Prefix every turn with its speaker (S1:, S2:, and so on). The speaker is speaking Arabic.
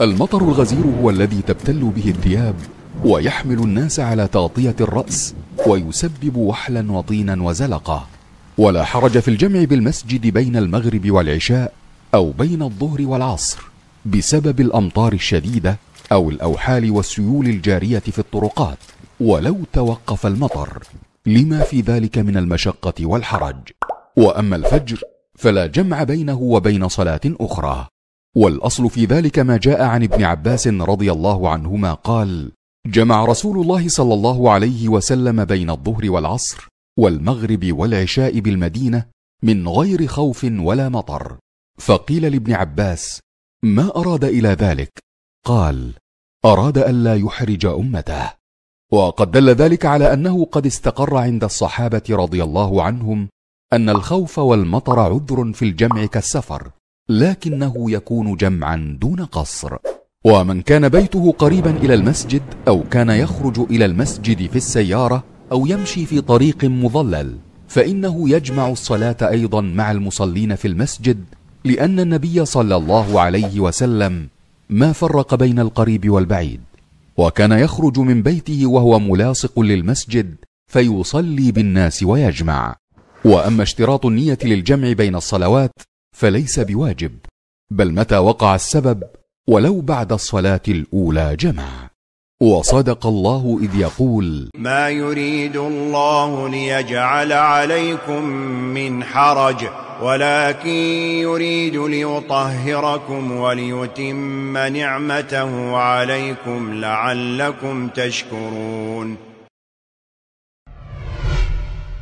S1: المطر الغزير هو الذي تبتل به الثياب ويحمل الناس على تغطية الرأس ويسبب وحلا وطينا وزلقا ولا حرج في الجمع بالمسجد بين المغرب والعشاء أو بين الظهر والعصر بسبب الأمطار الشديدة أو الأوحال والسيول الجارية في الطرقات ولو توقف المطر لما في ذلك من المشقة والحرج وأما الفجر فلا جمع بينه وبين صلاة أخرى والاصل في ذلك ما جاء عن ابن عباس رضي الله عنهما قال جمع رسول الله صلى الله عليه وسلم بين الظهر والعصر والمغرب والعشاء بالمدينه من غير خوف ولا مطر فقيل لابن عباس ما اراد الى ذلك قال اراد الا يحرج امته وقد دل ذلك على انه قد استقر عند الصحابه رضي الله عنهم ان الخوف والمطر عذر في الجمع كالسفر لكنه يكون جمعا دون قصر ومن كان بيته قريبا الى المسجد او كان يخرج الى المسجد في السياره او يمشي في طريق مظلل فانه يجمع الصلاه ايضا مع المصلين في المسجد لان النبي صلى الله عليه وسلم ما فرق بين القريب والبعيد وكان يخرج من بيته وهو ملاصق للمسجد فيصلي بالناس ويجمع واما اشتراط النيه للجمع بين الصلوات فليس بواجب بل متى وقع السبب ولو بعد الصلاه الاولى جمع وصدق الله إذ يقول
S2: ما يريد الله ليجعل عليكم من حرج ولكن يريد ليطهركم وليتم نعمته عليكم لعلكم تشكرون